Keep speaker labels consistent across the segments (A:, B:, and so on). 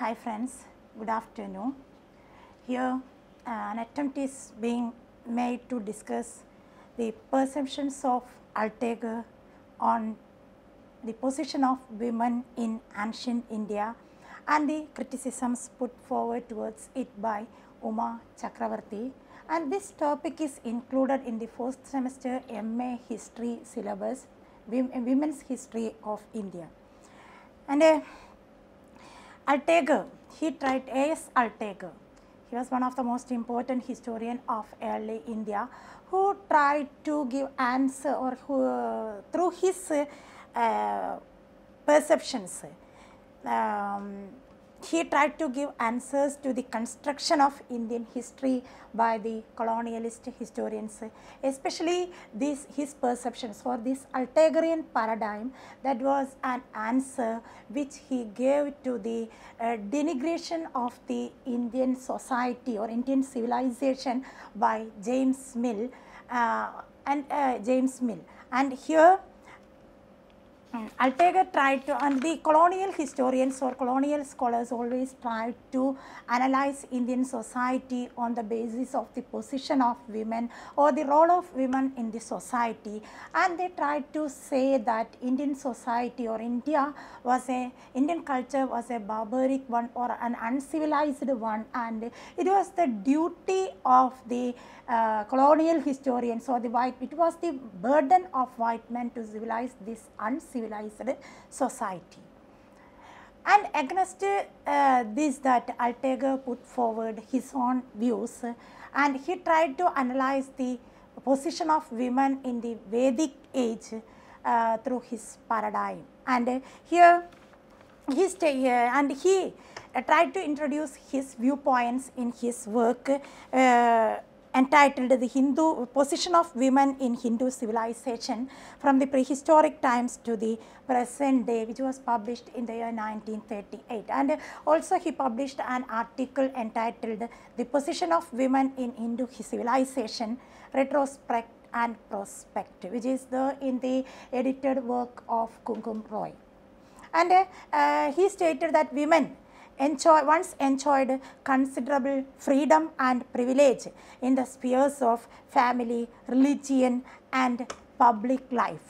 A: Hi friends, good afternoon. Here an attempt is being made to discuss the perceptions of Altair on the position of women in ancient India and the criticisms put forward towards it by Uma Chakravarti and this topic is included in the first semester MA History syllabus Women's History of India. And uh, Altager, he tried A.S. Altager. He was one of the most important historian of early India who tried to give answer or who, uh, through his uh, perceptions um, he tried to give answers to the construction of Indian history by the colonialist historians, especially this, his perceptions or this Altegrian paradigm that was an answer which he gave to the uh, denigration of the Indian society or Indian civilization by James Mill uh, and uh, James Mill. And here Mm. i a try to, and the colonial historians or colonial scholars always tried to analyze Indian society on the basis of the position of women or the role of women in the society. And they tried to say that Indian society or India was a, Indian culture was a barbaric one or an uncivilized one. And it was the duty of the uh, colonial historians or the white, it was the burden of white men to civilize this uncivilized civilized society. And against uh, this that Altager put forward his own views uh, and he tried to analyze the position of women in the Vedic age uh, through his paradigm. And uh, here he stay here uh, and he tried to introduce his viewpoints in his work uh, entitled The Hindu Position of Women in Hindu Civilization from the Prehistoric Times to the Present Day which was published in the year 1938 and also he published an article entitled The Position of Women in Hindu Civilization Retrospect and Prospect which is the in the edited work of Kungum Roy and uh, uh, he stated that women enjoy, once enjoyed considerable freedom and privilege in the spheres of family, religion and public life.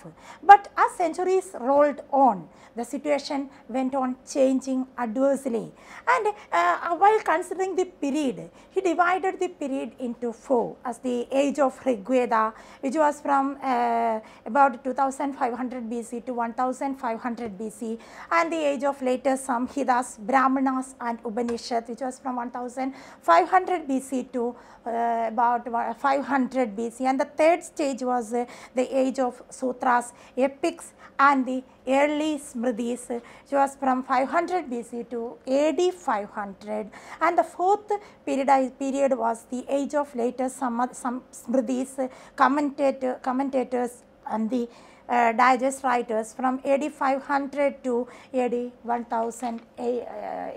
A: But as centuries rolled on, the situation went on changing adversely. And uh, while considering the period, he divided the period into four as the age of Rigveda, which was from uh, about 2500 BC to 1500 BC, and the age of later Samhitas, Brahmanas, and Upanishads, which was from 1500 BC to uh, about 500 BC. And the third stage was uh, the age age of sutras, epics and the early Smritis which was from 500 BC to AD 500 and the fourth period, period was the age of later some, some Smritis commentator, commentators and the uh, digest writers from AD 500 to AD 1800. Uh,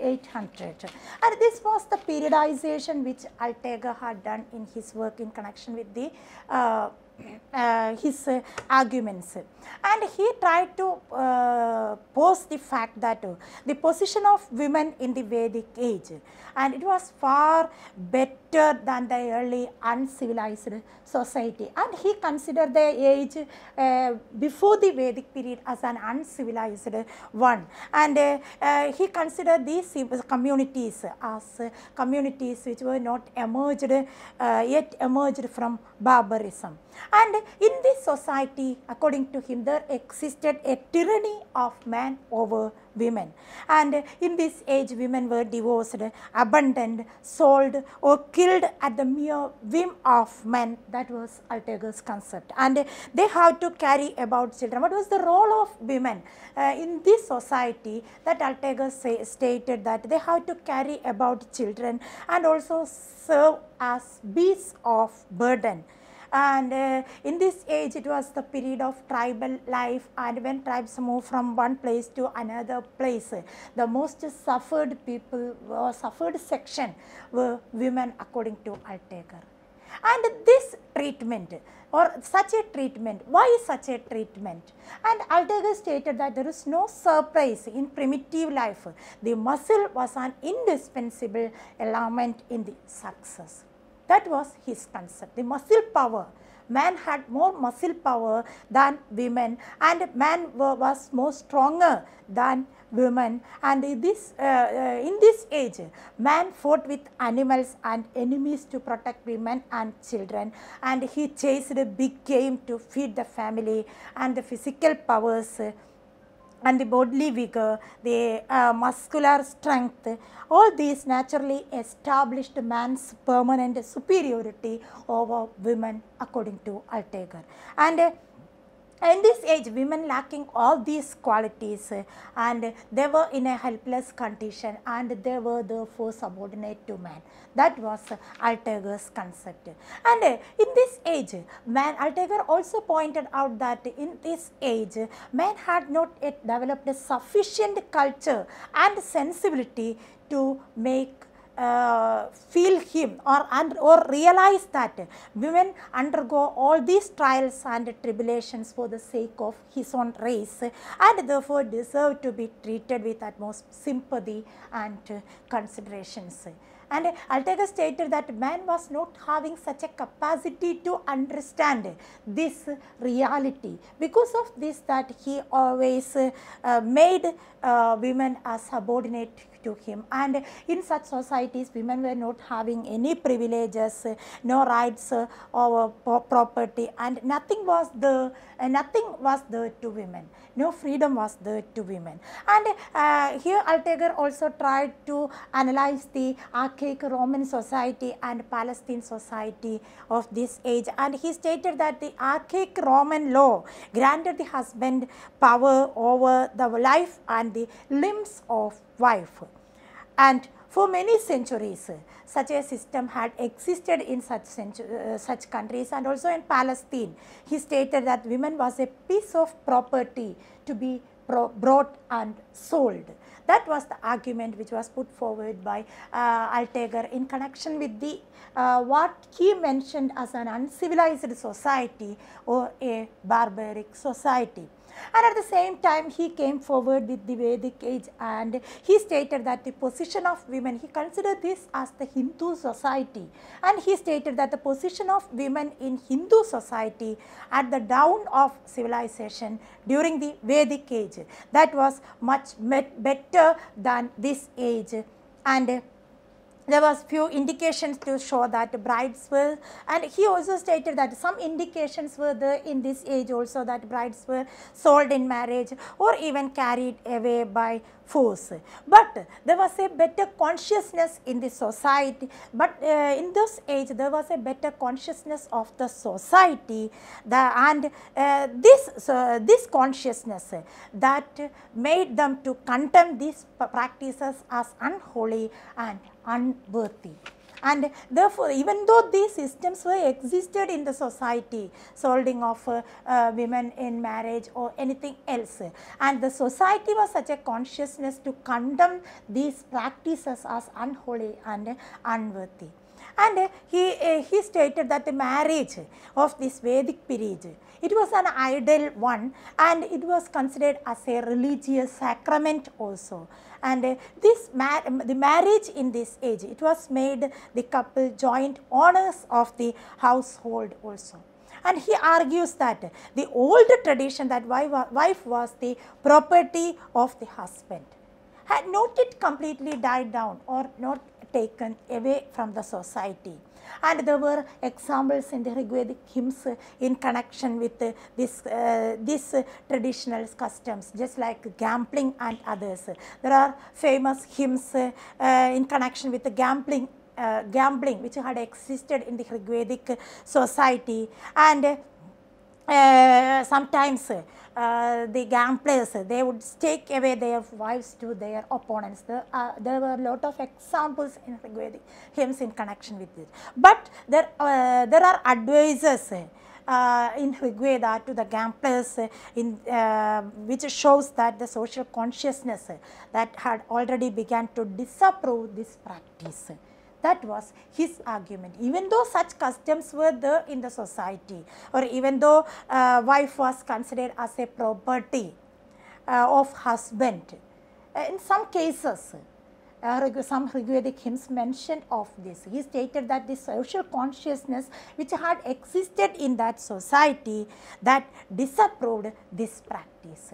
A: and this was the periodization which Altega had done in his work in connection with the uh, uh, his uh, arguments and he tried to uh, pose the fact that uh, the position of women in the Vedic age and it was far better than the early uncivilized society and he considered the age uh, before the Vedic period as an uncivilized one and uh, he considered these communities as communities which were not emerged yet emerged from barbarism. And in this society, according to him, there existed a tyranny of man over women. And in this age, women were divorced, abandoned, sold or killed at the mere whim of men. That was Altair's concept. And they had to carry about children. What was the role of women uh, in this society that Altair stated that they had to carry about children and also serve as beasts of burden and uh, in this age it was the period of tribal life and when tribes moved from one place to another place the most suffered people or uh, suffered section were women according to Altager. And this treatment or such a treatment, why such a treatment? And Altager stated that there is no surprise in primitive life. The muscle was an indispensable element in the success. That was his concept. The muscle power. Man had more muscle power than women and man was more stronger than women and this, uh, uh, in this age man fought with animals and enemies to protect women and children and he chased a big game to feed the family and the physical powers and the bodily vigor, the uh, muscular strength, all these naturally established man's permanent superiority over women according to Altager. And uh, in this age women lacking all these qualities uh, and they were in a helpless condition and they were therefore subordinate to man that was altair's concept and uh, in this age man altair also pointed out that in this age man had not yet developed a sufficient culture and sensibility to make uh, feel him or, or realize that women undergo all these trials and tribulations for the sake of his own race and therefore deserve to be treated with utmost sympathy and considerations. And a stated that man was not having such a capacity to understand this reality. Because of this that he always uh, made uh, women as subordinate to him. And in such societies, women were not having any privileges, no rights uh, over uh, property, and nothing was the uh, nothing was there to women. No freedom was there to women. And uh, here Alteger also tried to analyze the archaic Roman society and Palestine society of this age. And he stated that the archaic Roman law granted the husband power over the life and the limbs of wife and for many centuries uh, such a system had existed in such, uh, such countries and also in Palestine. He stated that women was a piece of property to be brought and sold. That was the argument which was put forward by uh, in connection with the uh, what he mentioned as an uncivilized society or a barbaric society and at the same time he came forward with the Vedic age and he stated that the position of women, he considered this as the Hindu society and he stated that the position of women in Hindu society at the down of civilization during the Vedic age that was much better than this age and there was few indications to show that brides were and he also stated that some indications were there in this age also that brides were sold in marriage or even carried away by force. But there was a better consciousness in the society, but uh, in this age there was a better consciousness of the society the, and uh, this, uh, this consciousness that made them to condemn these practices as unholy and unworthy and therefore even though these systems were existed in the society selling of uh, uh, women in marriage or anything else and the society was such a consciousness to condemn these practices as unholy and unworthy and he, uh, he stated that the marriage of this Vedic period it was an idol one and it was considered as a religious sacrament also. And uh, this the marriage in this age, it was made the couple joint honors of the household also and he argues that the old tradition that wife was the property of the husband had not yet completely died down or not taken away from the society. And there were examples in the Rigvedic hymns in connection with this, uh, traditional customs, just like gambling and others. There are famous hymns uh, in connection with the gambling uh, gambling which had existed in the Rigvedic society and uh, sometimes uh, the gamblers players, they would take away their wives to their opponents. The, uh, there were a lot of examples in Rigvedic hymns in connection with this. But there, uh, there are advisors uh, in Rigveda to the gamblers, players uh, in, which shows that the social consciousness that had already began to disapprove this practice. That was his argument. Even though such customs were there in the society or even though uh, wife was considered as a property uh, of husband, uh, in some cases, uh, some Rigvedic hymns mentioned of this. He stated that the social consciousness which had existed in that society that disapproved this practice.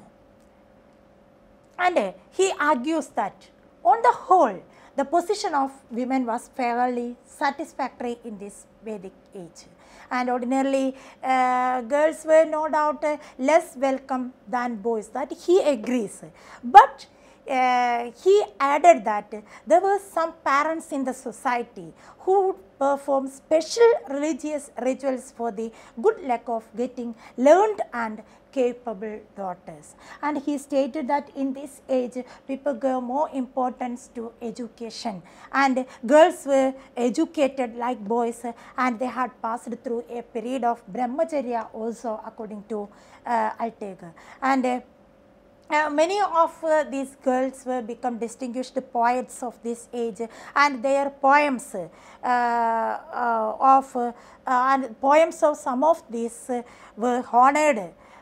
A: And uh, he argues that on the whole the position of women was fairly satisfactory in this Vedic age. And ordinarily, uh, girls were no doubt uh, less welcome than boys, that he agrees. But uh, he added that there were some parents in the society who would perform special religious rituals for the good luck of getting learned and capable daughters. And he stated that in this age, people gave more importance to education and girls were educated like boys and they had passed through a period of brahmacharya also according to uh, Altager. And uh, uh, many of uh, these girls were become distinguished poets of this age and their poems uh, uh of uh, and poems of some of these uh, were honored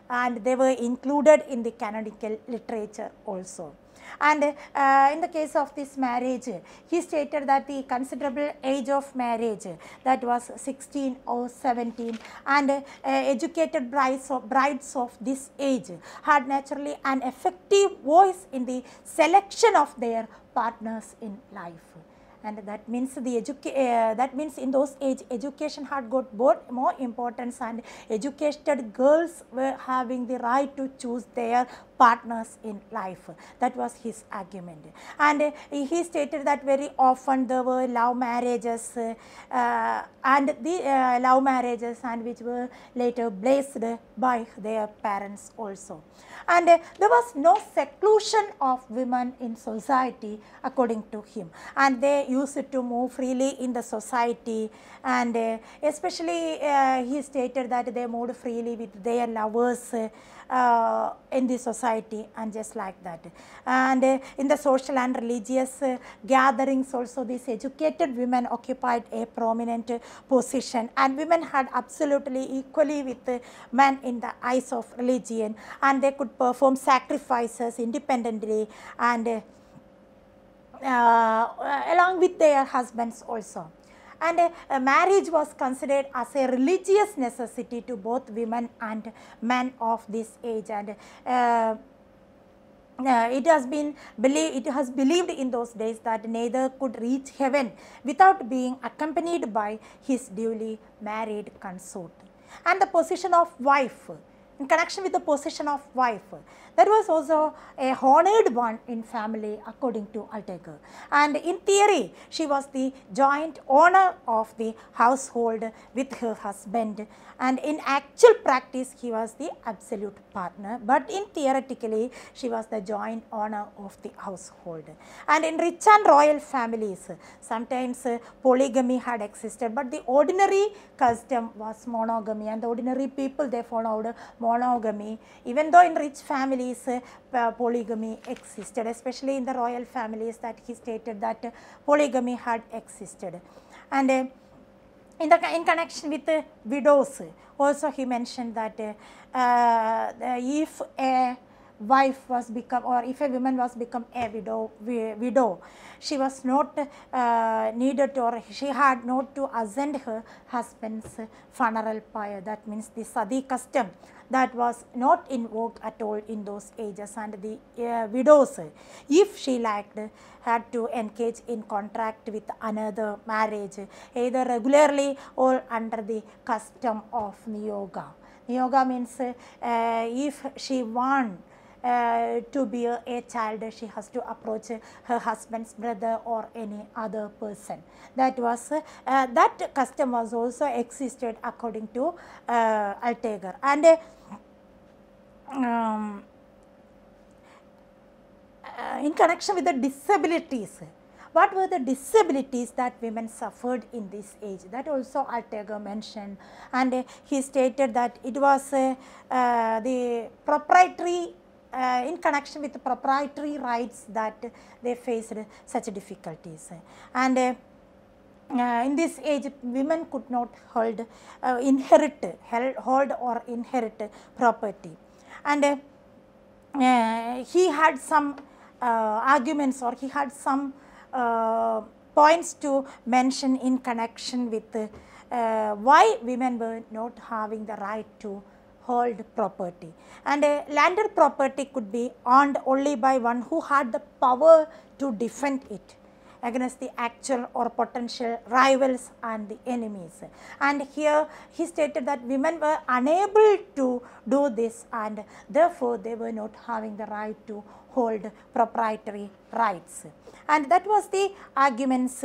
A: and they were included in the canonical literature also. And uh, in the case of this marriage, he stated that the considerable age of marriage that was 16 or 17 and uh, educated brides of, brides of this age had naturally an effective voice in the selection of their partners in life and that means the uh, that means in those age education had got both more importance and educated girls were having the right to choose their partners in life. That was his argument. And uh, he stated that very often there were love marriages uh, and the uh, love marriages and which were later blessed by their parents also. And there was no seclusion of women in society according to him. And they used to move freely in the society and especially he stated that they moved freely with their lovers uh, in the society and just like that. And uh, in the social and religious uh, gatherings also these educated women occupied a prominent position and women had absolutely equally with men in the eyes of religion and they could perform sacrifices independently and uh, uh, along with their husbands also and uh, marriage was considered as a religious necessity to both women and men of this age and uh, uh, it has been believed it has believed in those days that neither could reach heaven without being accompanied by his duly married consort and the position of wife in connection with the position of wife. There was also a honored one in family according to Altaker. And in theory, she was the joint owner of the household with her husband. And in actual practice, he was the absolute partner. But in theoretically, she was the joint owner of the household. And in rich and royal families, sometimes polygamy had existed, but the ordinary custom was monogamy and the ordinary people they followed monogamy, even though in rich families uh, polygamy existed, especially in the royal families that he stated that polygamy had existed. And uh, in, the, in connection with widows, also he mentioned that uh, if a wife was become or if a woman was become a widow, widow she was not uh, needed or she had not to attend her husband's funeral pyre that means the sadi custom that was not in vogue at all in those ages and the uh, widows if she liked had to engage in contract with another marriage either regularly or under the custom of niyoga. Niyoga means uh, if she won uh, to be a child, she has to approach her husband's brother or any other person. That was uh, that custom was also existed according to uh, Altegar and. Uh, um, uh, in connection with the disabilities, what were the disabilities that women suffered in this age that also Altager mentioned and uh, he stated that it was uh, uh, the proprietary uh, in connection with the proprietary rights that they faced such difficulties. And uh, uh, in this age women could not hold uh, inherit held, hold or inherit property and uh, uh he had some uh, arguments or he had some points to mention in connection with why women were not having the right to hold property and a lander property could be owned only by one who had the power to defend it against the actual or potential rivals and the enemies. And here he stated that women were unable to do this and therefore they were not having the right to hold proprietary rights. And that was the arguments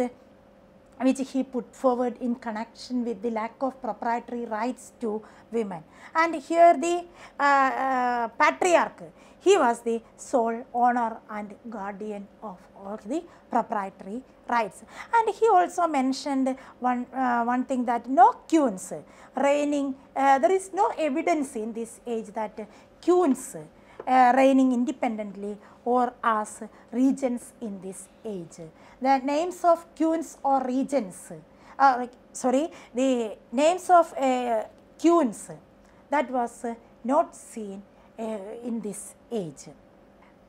A: which he put forward in connection with the lack of proprietary rights to women. And here the uh, uh, patriarch, he was the sole owner and guardian of all the proprietary rights. And he also mentioned one, uh, one thing that no queens reigning, uh, there is no evidence in this age that queens uh, reigning independently or as regents in this age. The names of queens or regents, uh, sorry, the names of uh, queens that was uh, not seen uh, in this age.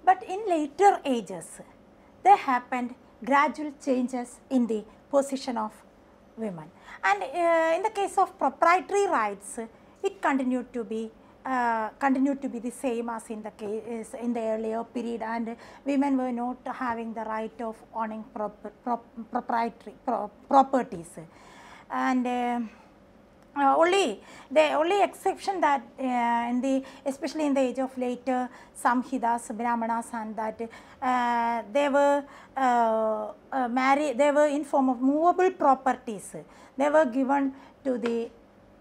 A: But in later ages, there happened gradual changes in the position of women. And uh, in the case of proprietary rights, it continued to be uh, continued to be the same as in the case in the earlier period and women were not having the right of owning prop, prop, proprietary prop, properties and uh, uh, only the only exception that uh, in the especially in the age of later samhitas brahmanas and that uh, they were uh, uh, married they were in form of movable properties they were given to the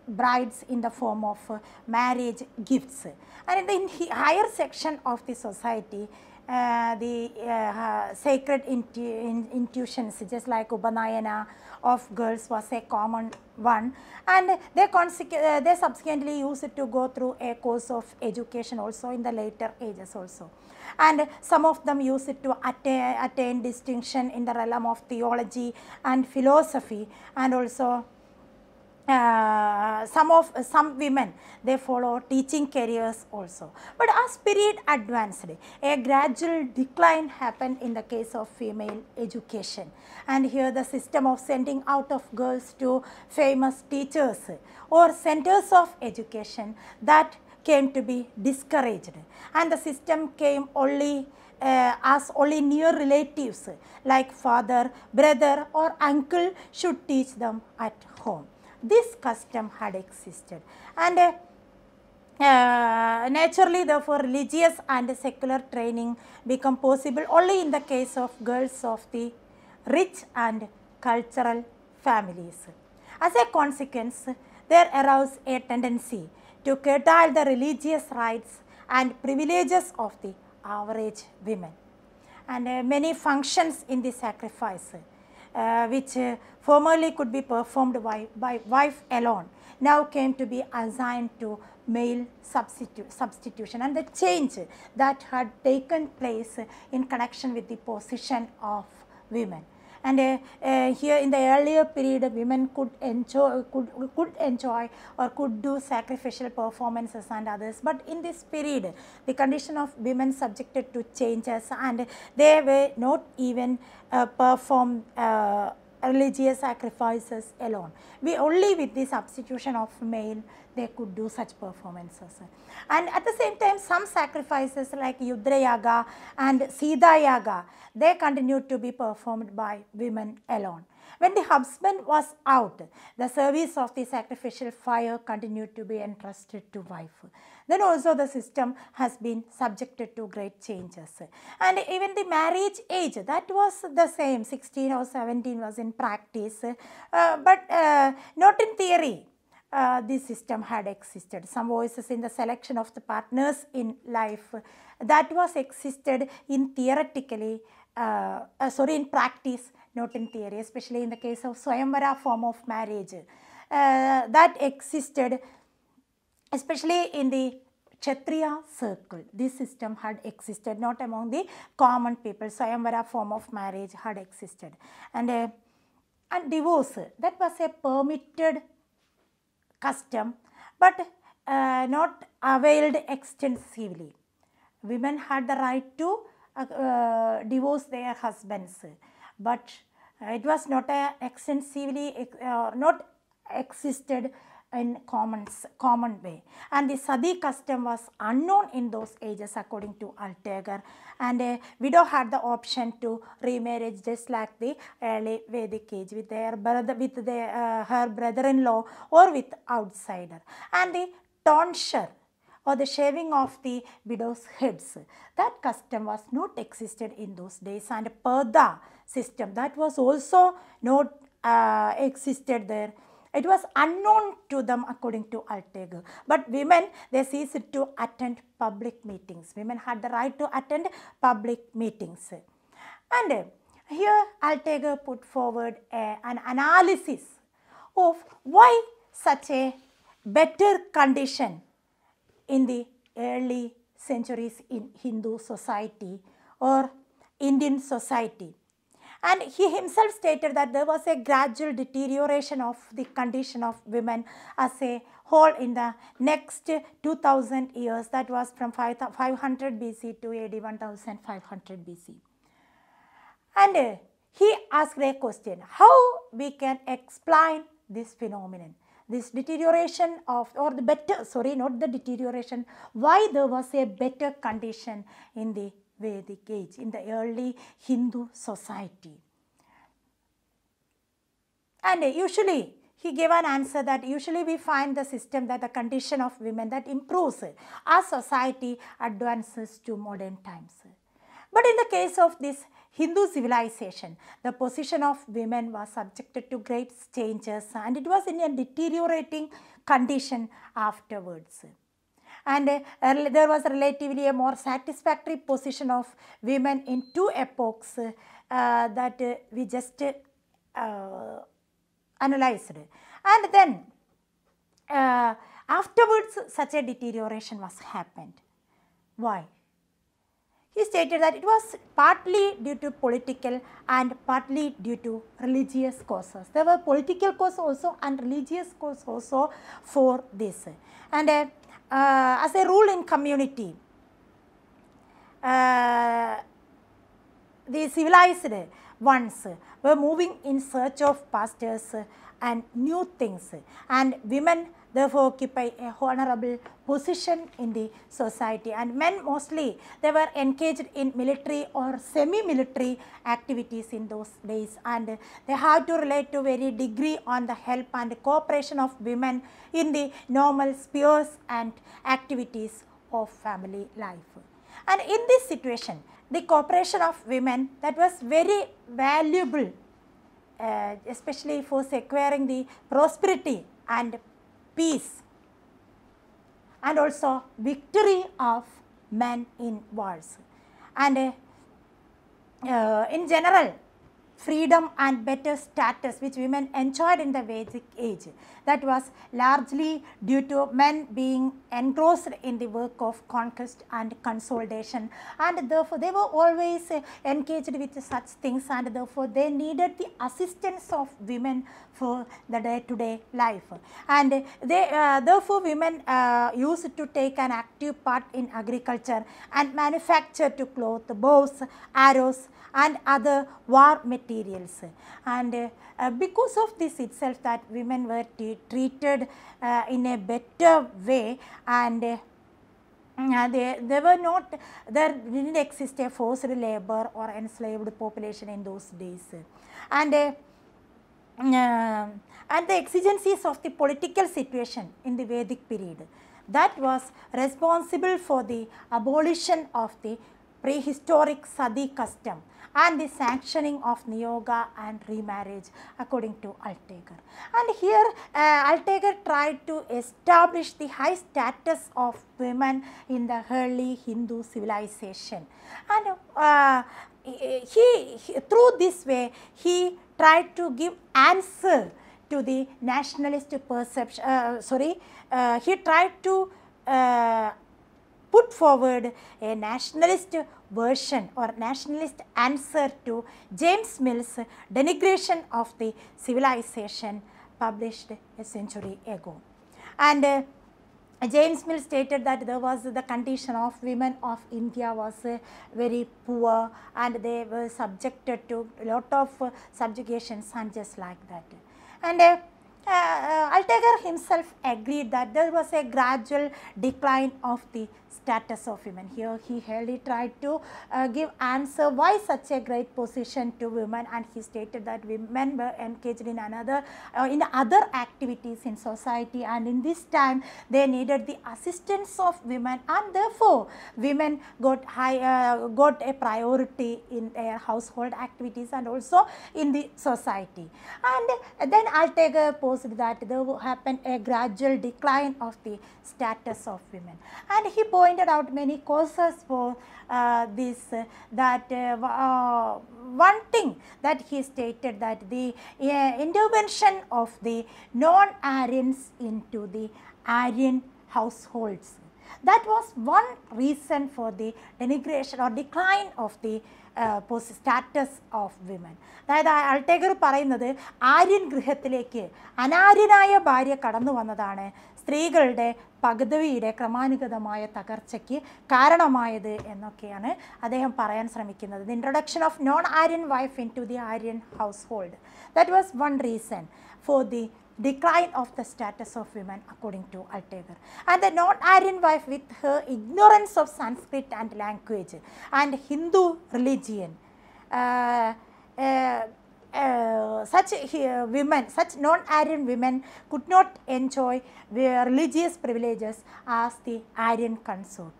A: brides in the form of uh, marriage gifts. And in the higher section of the society, uh, the uh, uh, sacred intu in intuitions just like Upanayana of girls was a common one and they, uh, they subsequently used to go through a course of education also in the later ages also. And some of them used to attain, attain distinction in the realm of theology and philosophy and also uh, some of uh, some women they follow teaching careers also. But as period advanced, a gradual decline happened in the case of female education. And here the system of sending out of girls to famous teachers or centers of education that came to be discouraged. And the system came only uh, as only near relatives like father, brother or uncle should teach them at home this custom had existed and uh, uh, naturally therefore religious and secular training become possible only in the case of girls of the rich and cultural families. As a consequence, there arose a tendency to curtail the religious rights and privileges of the average women and uh, many functions in the sacrifice uh, which uh, formerly could be performed by, by wife alone now came to be assigned to male substitu substitution and the change that had taken place in connection with the position of women and uh, uh, here in the earlier period women could enjoy, could, could enjoy or could do sacrificial performances and others. But in this period the condition of women subjected to changes and they were not even uh, perform religious sacrifices alone. We only with the substitution of male they could do such performances. And at the same time some sacrifices like Yudra Yaga and Sita Yaga they continued to be performed by women alone. When the husband was out, the service of the sacrificial fire continued to be entrusted to wife. Then also the system has been subjected to great changes. And even the marriage age, that was the same, 16 or 17 was in practice, uh, but uh, not in theory. Uh, this system had existed. Some voices in the selection of the partners in life that was existed in theoretically uh, uh, sorry, in practice, not in theory, especially in the case of Swayamvara form of marriage uh, that existed, especially in the Kshatriya circle. This system had existed, not among the common people. Swayamvara form of marriage had existed. And, uh, and divorce, that was a permitted custom, but uh, not availed extensively. Women had the right to uh, uh, divorce their husbands. But it was not extensively, uh, not existed in common, common way. And the sadi custom was unknown in those ages according to Altegar. And a widow had the option to remarriage just like the early Vedic age with their brother, with their, uh, her brother-in-law or with outsider. And the tonsure or the shaving of the widow's heads. That custom was not existed in those days and purdah system that was also not uh, existed there. It was unknown to them according to Altager. But women, they ceased to attend public meetings. Women had the right to attend public meetings. And uh, here Altager put forward uh, an analysis of why such a better condition in the early centuries in Hindu society or Indian society. And he himself stated that there was a gradual deterioration of the condition of women as a whole in the next 2000 years that was from 500 BC to AD 1500 BC. And uh, he asked a question, how we can explain this phenomenon? this deterioration of or the better sorry not the deterioration why there was a better condition in the Vedic age in the early Hindu society. And usually he gave an answer that usually we find the system that the condition of women that improves as society advances to modern times. But in the case of this Hindu civilization, the position of women was subjected to great changes and it was in a deteriorating condition afterwards. And uh, there was relatively a more satisfactory position of women in two epochs uh, that uh, we just uh, analyzed. And then afterwards such a deterioration was happened. Why? he stated that it was partly due to political and partly due to religious causes. There were political causes also and religious causes also for this. And uh, uh, as a rule in community, uh, the civilized ones were moving in search of pastures and new things and women therefore occupy a honorable position in the society and men mostly they were engaged in military or semi-military activities in those days and they have to relate to very degree on the help and cooperation of women in the normal spheres and activities of family life. And in this situation, the cooperation of women that was very valuable, uh, especially for securing the prosperity and peace and also victory of men in wars. And uh, in general, freedom and better status which women enjoyed in the Vedic age. That was largely due to men being engrossed in the work of conquest and consolidation and therefore they were always uh, engaged with such things and therefore they needed the assistance of women for the day-to-day -day life. And they uh, therefore women uh, used to take an active part in agriculture and manufacture to clothe bows, arrows and other war materials materials and uh, because of this itself that women were treated uh, in a better way and uh, they, they were not, there did not exist a forced labor or enslaved population in those days. And, uh, uh, and the exigencies of the political situation in the Vedic period that was responsible for the abolition of the prehistoric Sati custom and the sanctioning of Niyoga and remarriage according to Altaker. And here uh, tried to establish the high status of women in the early Hindu civilization and uh, he, he, through this way he tried to give answer to the nationalist perception uh, sorry uh, he tried to uh, put forward a nationalist version or nationalist answer to James Mill's denigration of the civilization published a century ago. And uh, James Mill stated that there was the condition of women of India was uh, very poor and they were subjected to lot of uh, subjugations and just like that. And uh, uh, uh Altager himself agreed that there was a gradual decline of the status of women. Here he hardly tried to uh, give answer why such a great position to women and he stated that women were engaged in another uh, in other activities in society and in this time they needed the assistance of women and therefore women got high uh, got a priority in their household activities and also in the society. And then Altager posed that there happened a gradual decline of the status of women and he pointed out many causes for uh, this uh, that uh, uh one thing that he stated that the uh, intervention of the non-Aryans into the Aryan households. That was one reason for the denigration or decline of the post uh, status of women. അതായത് അൾട്ടേഗർ പറയുന്നത് Aryan ഗൃഹത്തിലേക്ക് അനാര്യനായ ഭാര്യ കടന്നു വന്നതാണ് സ്ത്രീകളുടെ പകുതിയുടെ ക്രമാനുഗതമായ തകർച്ചയ്ക്ക് കാരണമായത് എന്നൊക്കെയാണ് അദ്ദേഹം പറയാൻ ശ്രമിക്കുന്നത് the introduction of non Aryan wife into the Aryan household that was one reason for the decline of the status of women according to Altekar and the non Aryan wife with her ignorance of Sanskrit and language and Hindu religion uh, such uh, women, such non-Aryan women could not enjoy their religious privileges as the Aryan consort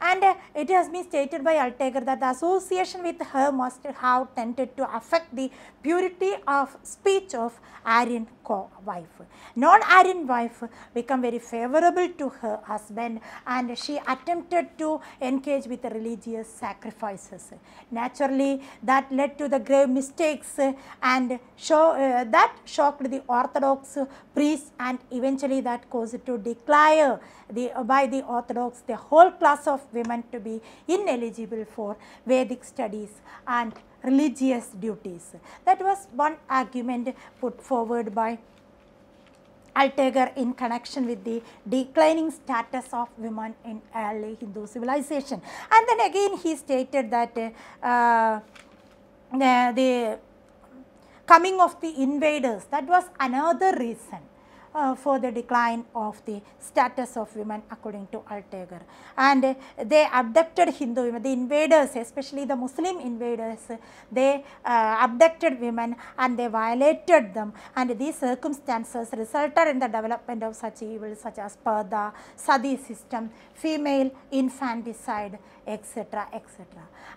A: and uh, it has been stated by Altaker that the association with her must have tended to affect the purity of speech of Aryan wife. Non-Aryan wife become very favorable to her husband and she attempted to engage with religious sacrifices. Naturally, that led to the grave mistakes and show, uh, that shocked the Orthodox priests and eventually that caused to declare the, by the Orthodox the whole class of women to be ineligible for Vedic studies and religious duties. That was one argument put forward by Altager in connection with the declining status of women in early Hindu civilization. And then again he stated that uh, uh the coming of the invaders that was another reason uh, for the decline of the status of women according to Altegar. And uh, they abducted Hindu women, the invaders especially the Muslim invaders, they uh, abducted women and they violated them and these circumstances resulted in the development of such evils such as Purda, Sadi system, female infanticide etc. etc.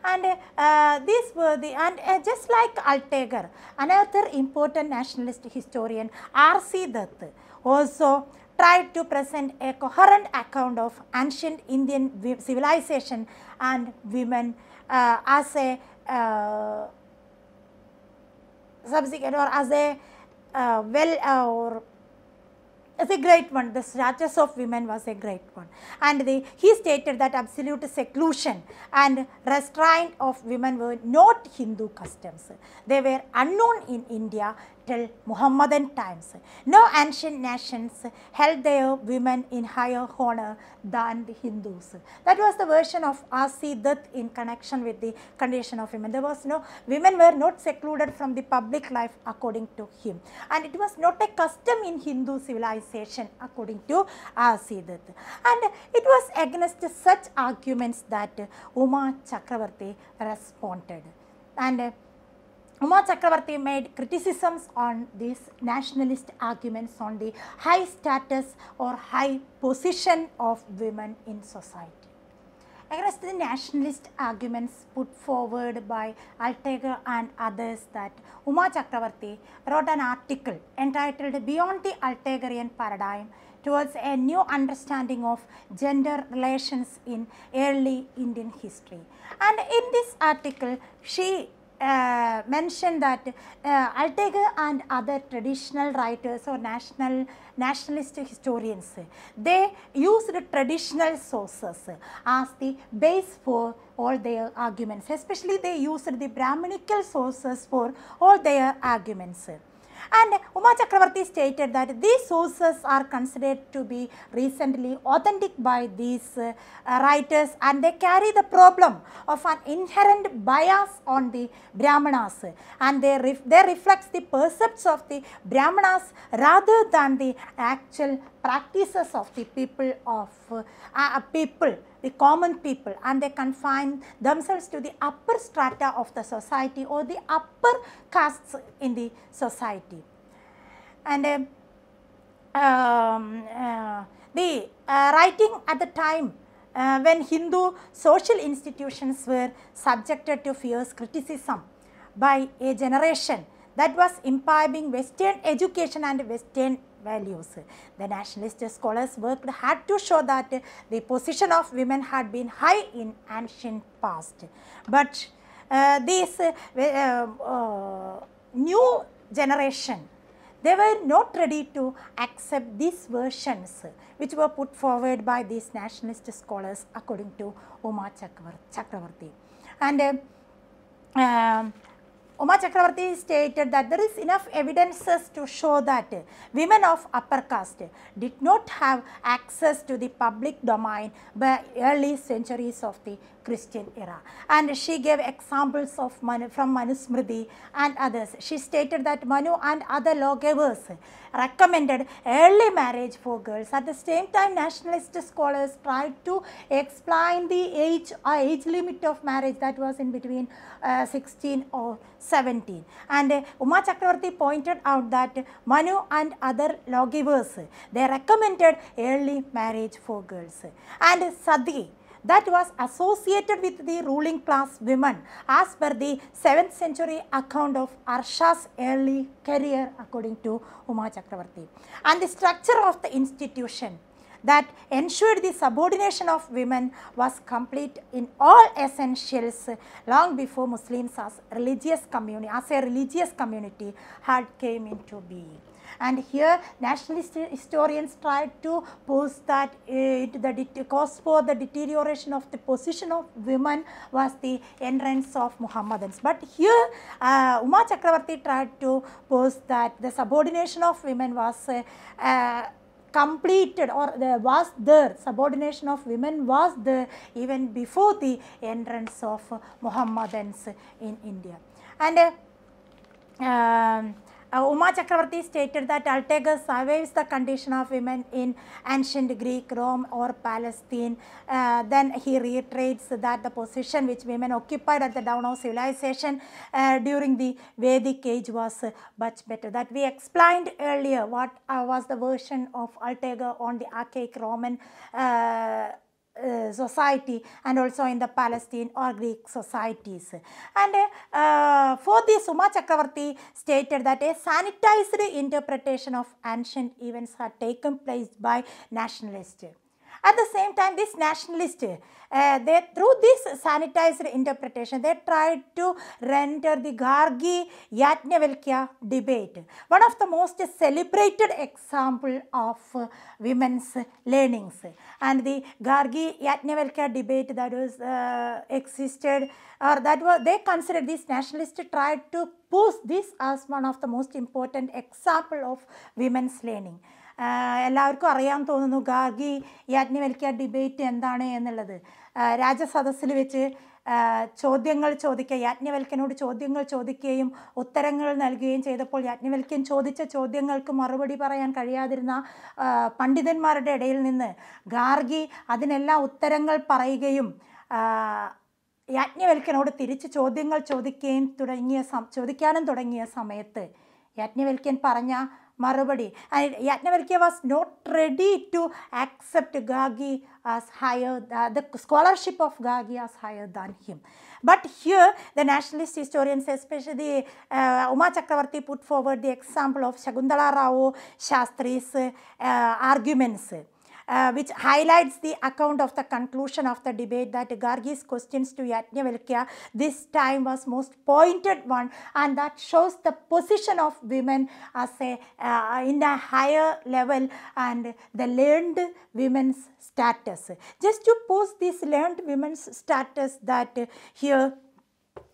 A: And uh, these were the and uh, just like Altegar, another important nationalist historian R. C. Dutt also tried to present a coherent account of ancient Indian civilization and women uh, as a uh, subsequent or as a uh, well uh, or is a great one. The status of women was a great one. And he stated that absolute seclusion and restraint of women were not Hindu customs. They were unknown in India till times. No ancient nations held their women in higher honor than the Hindus. That was the version of Asidat in connection with the condition of women. There was no, women were not secluded from the public life according to him. And it was not a custom in Hindu civilization according to Asidat. And it was against such arguments that Uma Chakravarti responded. And Uma Chakravarti made criticisms on these nationalist arguments on the high status or high position of women in society. Against the nationalist arguments put forward by Alteger and others that Uma Chakravarti wrote an article entitled Beyond the Altegerian Paradigm towards a new understanding of gender relations in early Indian history. And in this article, she mentioned uh, mention that uh, and other traditional writers or national nationalist historians, they used traditional sources as the base for all their arguments, especially they used the Brahminical sources for all their arguments. And Uma Chakravarti stated that these sources are considered to be recently authentic by these uh, writers and they carry the problem of an inherent bias on the Brahmanas and they, ref they reflect the percepts of the Brahmanas rather than the actual practices of the people of uh, uh, people, the common people and they confine themselves to the upper strata of the society or the upper castes in the society. And um, um uh, the uh, writing at the time uh, when Hindu social institutions were subjected to fierce criticism by a generation that was imbibing Western education and Western values. The nationalist scholars worked hard to show that the position of women had been high in ancient past. But uh, uh, uh, uh, new generation, they were not ready to accept these versions which were put forward by these nationalist scholars according to Uma Chakravarti. And uh, um, Uma Chakravarti stated that there is enough evidences to show that women of upper caste did not have access to the public domain by early centuries of the Christian era. And she gave examples of Manu, from Manusmriti and others. She stated that Manu and other lawgivers recommended early marriage for girls. At the same time, nationalist scholars tried to explain the age, uh, age limit of marriage that was in between uh, 16 or 17. And uh, Uma Chakravarti pointed out that Manu and other lawgivers, they recommended early marriage for girls. And sadhi that was associated with the ruling class women as per the 7th century account of Arsha's early career according to Uma Chakravarti. And the structure of the institution that ensured the subordination of women was complete in all essentials long before Muslims as religious community as a religious community had came into being and here nationalist historians tried to pose that it, the cause for the deterioration of the position of women was the entrance of Muhammadans. But here uh, Uma Chakravarti tried to pose that the subordination of women was uh, uh, completed or there was the subordination of women was there even before the entrance of Muhammadans in India. And uh, um, uh, Uma Chakravarti stated that Altega surveys the condition of women in ancient Greek, Rome or Palestine. Uh, then he reiterates that the position which women occupied at the dawn of civilization uh, during the Vedic age was much better. That we explained earlier what uh, was the version of Altega on the archaic Roman uh, uh, society and also in the Palestine or Greek societies. And uh, for this Uma Chakravarti stated that a sanitized interpretation of ancient events had taken place by nationalists. At the same time, this nationalist, uh, they through this sanitized interpretation, they tried to render the Gargi Yajnavalkya debate, one of the most celebrated example of uh, women's learnings. And the Gargi Yajnavalkya debate that was uh, existed or that was they considered this nationalist tried to push this as one of the most important example of women's learning. എല്ലാവർക്കും അറിയാൻ തോന്നുന്നു Gargi യാജ്ഞവൽക്ക debate എന്താണ് എന്നുള്ളത് രാജസദസ്സിൽ വെച്ച് ചോദ്യങ്ങൾ ചോദിക്കുക യാജ്ഞവൽക്കനോട് ചോദ്യങ്ങൾ ചോദിക്കുകയും ഉത്തരങ്ങൾ നൽകുകയും ചെയ്തപ്പോൾ യാജ്ഞവൽക്കൻ ചോദിച്ച ചോദ്യങ്ങൾക്ക് മറുപടി പറയാൻ കഴിയാതിരുന്ന പണ്ഡിതന്മാരുടെ ഇടയിൽ നിന്ന് ഗാർഗി അതിനെല്ലാം ഉത്തരങ്ങൾ പറയുകയും യാജ്ഞവൽക്കനോട് തിരിച്ച് ചോദ്യങ്ങൾ ചോദിക്കുകയും തുടങ്ങിയ ചോദിക്കാനും തുടങ്ങിയ സമയത്ത് യാജ്ഞവൽക്കൻ പറഞ്ഞ Marabadi. And Yatnavarke was not ready to accept Gagi as higher, uh, the scholarship of Gagi as higher than him. But here, the nationalist historians, especially uh, Uma Chakravarti, put forward the example of Shagundala Rao Shastri's uh, arguments uh, which highlights the account of the conclusion of the debate that Gargi's questions to Yajnavalkya this time was most pointed one and that shows the position of women as a uh, in a higher level and the learned women's status. Just to post this learned women's status that uh, here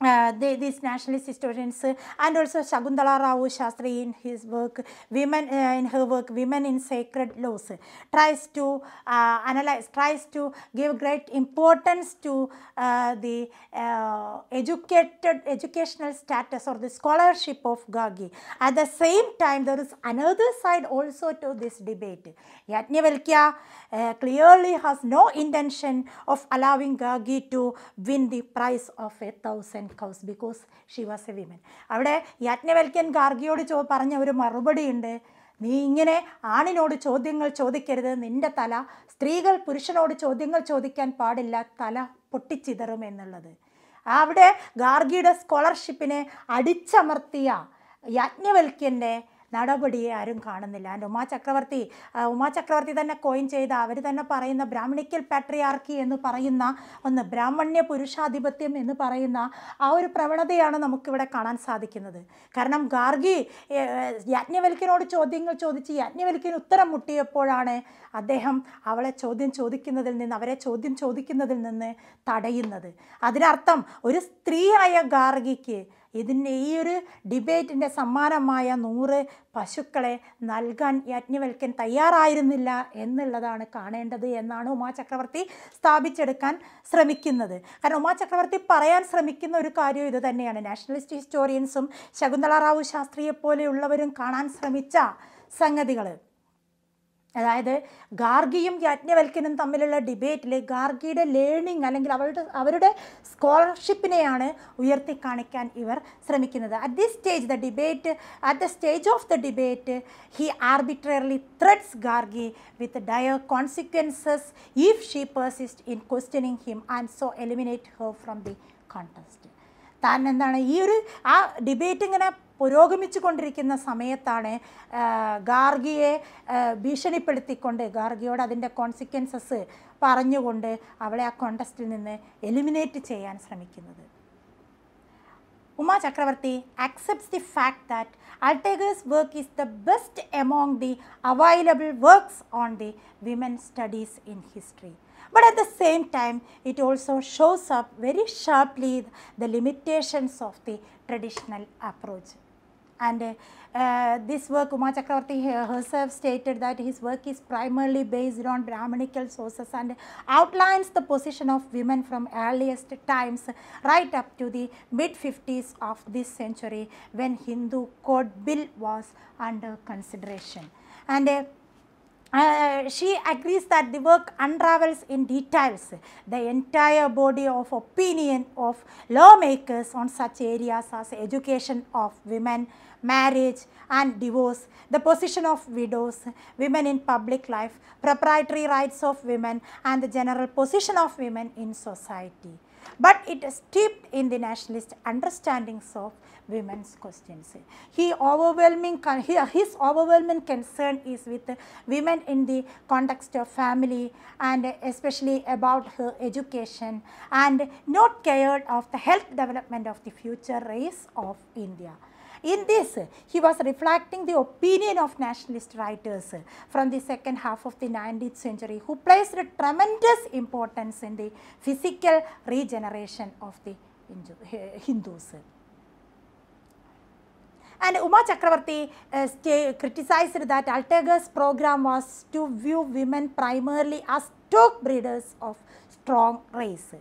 A: uh, they, these nationalist historians uh, and also Shakuntala Rao Shastri in his work, women uh, in her work, women in sacred laws, tries to uh, analyze, tries to give great importance to uh, the uh, educated educational status or the scholarship of Gagi. At the same time, there is another side also to this debate. Yajnavalkya uh, clearly has no intention of allowing Gagi to win the prize of a thousand cows because she was a woman. അവിടെ യാജ്ഞവൽക്കൻ ഗാർഗിയോട് ചോ പറഞ്ഞ ഒരു മറുപടിയുണ്ട് നീ ഇങ്ങനെ ആണിനോട് ചോദ്യങ്ങൾ ചോദിക്കരുത് നിന്റെ തല സ്ത്രീകൾ പുരുഷനോട് ചോദ്യങ്ങൾ ചോദിക്കാൻ പാടില്ല തല പൊട്ടിച്ചിതറും എന്നുള്ളത് അവിടെ ഗാർഗിയുടെ സ്കോളർഷിപ്പിനെ അടിച്ചമർത്തിയ യാജ്ഞവൽക്യൻ്റെ നടപടിയെ ആരും കാണുന്നില്ല ആൻഡ് ഉമാ ചക്രവർത്തി ഉമാ ചക്രവർത്തി തന്നെ കോയിൻ ചെയ്ത അവർ തന്നെ പറയുന്ന ബ്രാഹ്മണിക്കൽ പാട്രിയാർക്കി എന്ന് പറയുന്ന ഒന്ന് ബ്രാഹ്മണ്യ പുരുഷാധിപത്യം എന്ന് പറയുന്ന ആ ഒരു പ്രവണതയാണ് നമുക്കിവിടെ കാണാൻ സാധിക്കുന്നത് കാരണം ഗാർഗി യാജ്ഞവൽക്കനോട് ചോദ്യങ്ങൾ ചോദിച്ച് യാജ്ഞവൽക്കിന് ഉത്തരം മുട്ടിയപ്പോഴാണ് അദ്ദേഹം അവളെ ചോദ്യം ചോദിക്കുന്നതിൽ നിന്ന് അവരെ ചോദ്യം ചോദിക്കുന്നതിൽ നിന്ന് തടയുന്നത് അതിനർത്ഥം ഒരു സ്ത്രീയായ ഗാർഗിക്ക് ഇതിന് ഈ ഒരു ഡിബേറ്റിൻ്റെ സമ്മാനമായ നൂറ് പശുക്കളെ നൽകാൻ യാജ്ഞവൽക്കൻ തയ്യാറായിരുന്നില്ല എന്നുള്ളതാണ് കാണേണ്ടത് എന്നാണ് ഉമാ ചക്രവർത്തി സ്ഥാപിച്ചെടുക്കാൻ ശ്രമിക്കുന്നത് കാരണം ഉമാ ചക്രവർത്തി പറയാൻ ശ്രമിക്കുന്ന ഒരു കാര്യം ഇത് തന്നെയാണ് നാഷണലിസ്റ്റ് ഹിസ്റ്റോറിയൻസും ശകുന്തള റാവു ശാസ്ത്രിയെ പോലെയുള്ളവരും കാണാൻ ശ്രമിച്ച സംഗതികൾ അതായത് ഗാർഗിയും യാജ്ഞവൽക്കനും തമ്മിലുള്ള ഡിബേറ്റിൽ ഗാർഗിയുടെ ലേണിംഗ് അല്ലെങ്കിൽ അവരുടെ അവരുടെ സ്കോളർഷിപ്പിനെയാണ് ഉയർത്തി കാണിക്കാൻ ഇവർ ശ്രമിക്കുന്നത് at this stage the debate at the stage of the debate he arbitrarily threats Gargi with dire consequences if she persist in questioning him and so eliminate her from the contest താൻ എന്താണ് ഈ ഒരു ആ ഡിബേറ്റ് ഇങ്ങനെ പുരോഗമിച്ചുകൊണ്ടിരിക്കുന്ന സമയത്താണ് ഗാർഗിയെ ഭീഷണിപ്പെടുത്തിക്കൊണ്ട് ഗാർഗിയോട് അതിൻ്റെ consequences പറഞ്ഞുകൊണ്ട് അവളെ ആ കോണ്ടസ്റ്റിൽ നിന്ന് എലിമിനേറ്റ് ചെയ്യാൻ ശ്രമിക്കുന്നത് Uma Chakravarti accepts the fact that Altekar's work is the best among the available works on the women studies in history but at the same time it also shows up very sharply the limitations of the traditional approach And uh, this work, Uma Chakravarti herself stated that his work is primarily based on Brahmanical sources and outlines the position of women from earliest times right up to the mid 50s of this century when Hindu code bill was under consideration. And uh, uh, she agrees that the work unravels in details the entire body of opinion of lawmakers on such areas as education of women, marriage and divorce, the position of widows, women in public life, proprietary rights of women and the general position of women in society. But it is steeped in the nationalist understandings of women's questions. He overwhelming, his overwhelming concern is with women in the context of family and especially about her education and not cared of the health development of the future race of India. In this, he was reflecting the opinion of nationalist writers from the second half of the 19th century who placed tremendous importance in the physical regeneration of the Hindus. And Uma Chakravarti uh, criticized that Altair's program was to view women primarily as stock breeders of strong race.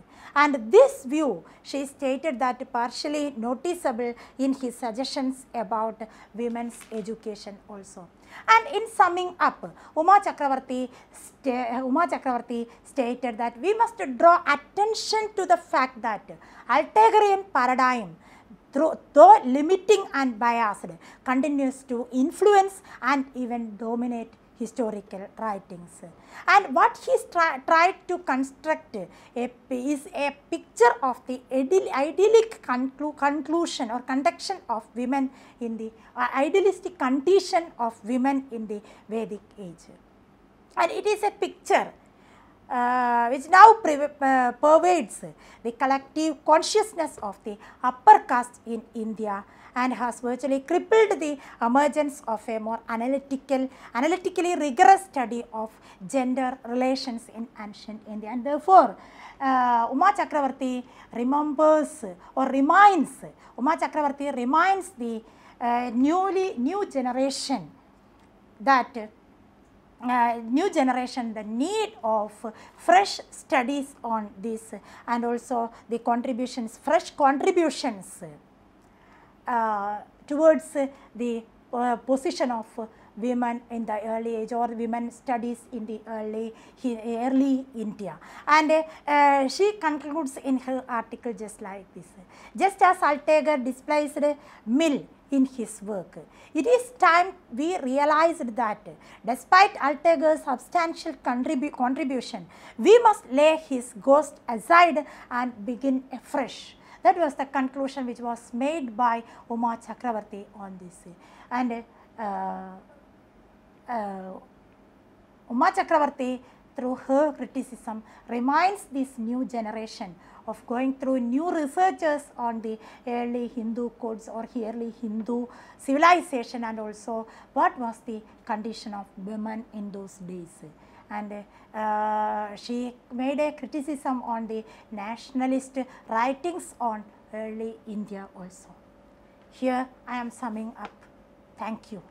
A: And this view she stated that partially noticeable in his suggestions about women's education also. And in summing up, Uma Chakravarti, Uma Chakravarti stated that we must draw attention to the fact that Altegrian paradigm though limiting and biased, continues to influence and even dominate historical writings. And what he tried to construct a, is a picture of the idyllic, idyllic conclu, conclusion or conduction of women in the uh, idealistic condition of women in the Vedic age. And it is a picture uh, which now uh, pervades the collective consciousness of the upper caste in India and has virtually crippled the emergence of a more analytical, analytically rigorous study of gender relations in ancient India. And therefore, uh, Uma Chakravarti remembers or reminds, Uma Chakravarti reminds the uh, newly new generation that uh, new generation the need of fresh studies on this and also the contributions, fresh contributions uh, towards the uh, position of women in the early age or women studies in the early early India. And uh, uh, she concludes in her article just like this. Just as Altager displaced Mill in his work. It is time we realized that despite Altager's substantial contrib contribution, we must lay his ghost aside and begin afresh that was the conclusion which was made by Uma Chakravarti on this. And uh, uh, Uma Chakravarti through her criticism reminds this new generation of going through new researches on the early Hindu codes or early Hindu civilization and also what was the condition of women in those days and uh, she made a criticism on the nationalist writings on early India also. Here I am summing up. Thank you.